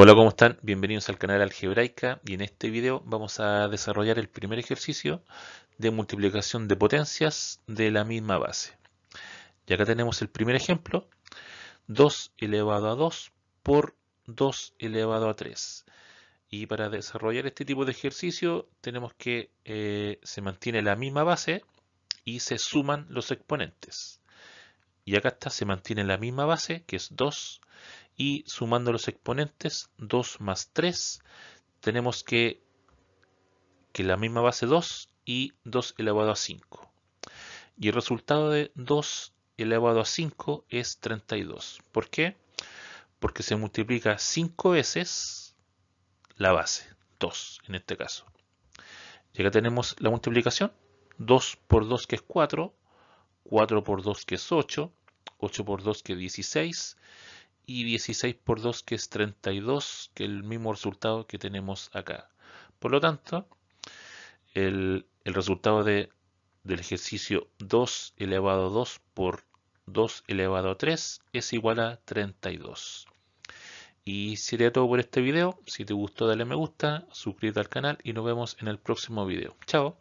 Hola, ¿cómo están? Bienvenidos al canal Algebraica y en este video vamos a desarrollar el primer ejercicio de multiplicación de potencias de la misma base. Y acá tenemos el primer ejemplo, 2 elevado a 2 por 2 elevado a 3. Y para desarrollar este tipo de ejercicio tenemos que eh, se mantiene la misma base y se suman los exponentes. Y acá está, se mantiene la misma base, que es 2 y sumando los exponentes 2 más 3 tenemos que la misma base 2 y 2 elevado a 5 y el resultado de 2 elevado a 5 es 32 ¿por qué? porque se multiplica 5 veces la base 2 en este caso y acá tenemos la multiplicación 2 por 2 que es 4 4 por 2 que es 8 8 por 2 que es 16 y 16 por 2 que es 32, que es el mismo resultado que tenemos acá. Por lo tanto, el, resultado de, del ejercicio 2 elevado a 2 por 2 elevado a 3 es igual a 32. Y sería todo por este video. Si te gustó dale me gusta, suscríbete al canal y nos vemos en el próximo video. Chao.